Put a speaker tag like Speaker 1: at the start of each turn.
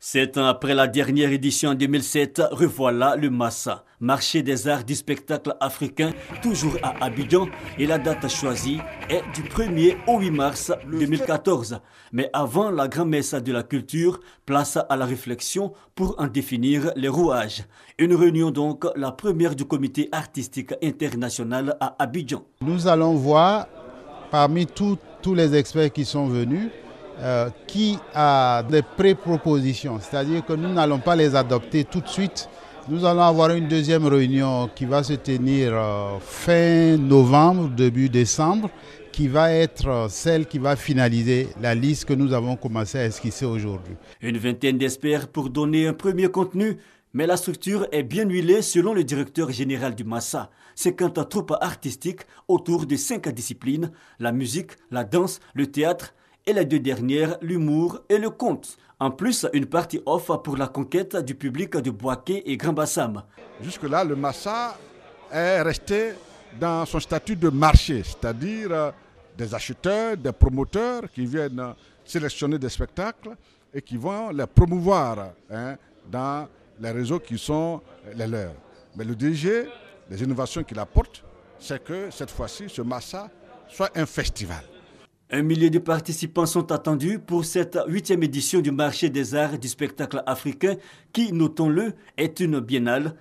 Speaker 1: Sept ans après la dernière édition en 2007, revoilà le Massa, marché des arts du spectacle africain, toujours à Abidjan, et la date choisie est du 1er au 8 mars 2014. Mais avant la grand-messe de la culture, place à la réflexion pour en définir les rouages. Une réunion donc, la première
Speaker 2: du comité artistique international à Abidjan. Nous allons voir, parmi tous les experts qui sont venus, euh, qui a des pré-propositions, c'est-à-dire que nous n'allons pas les adopter tout de suite. Nous allons avoir une deuxième réunion qui va se tenir euh, fin novembre, début décembre, qui va être euh, celle qui va finaliser la liste que nous avons commencé à esquisser aujourd'hui. Une
Speaker 1: vingtaine d'espères pour donner un premier contenu, mais la structure est bien huilée selon le directeur général du Massa. C'est à troupe artistique autour de cinq disciplines, la musique, la danse, le théâtre, et les deux dernières, l'humour et le conte. En plus, une partie offre pour la conquête du public de Boaké et Grand Bassam. Jusque-là, le
Speaker 3: Massa est resté dans son statut de marché, c'est-à-dire euh, des acheteurs, des promoteurs qui viennent sélectionner des spectacles et qui vont les promouvoir hein, dans les réseaux qui sont les leurs. Mais le DG, les innovations qu'il apporte, c'est que cette fois-ci, ce Massa soit un festival.
Speaker 1: Un millier de participants sont attendus pour cette huitième édition du marché des arts et du spectacle africain qui, notons-le, est une biennale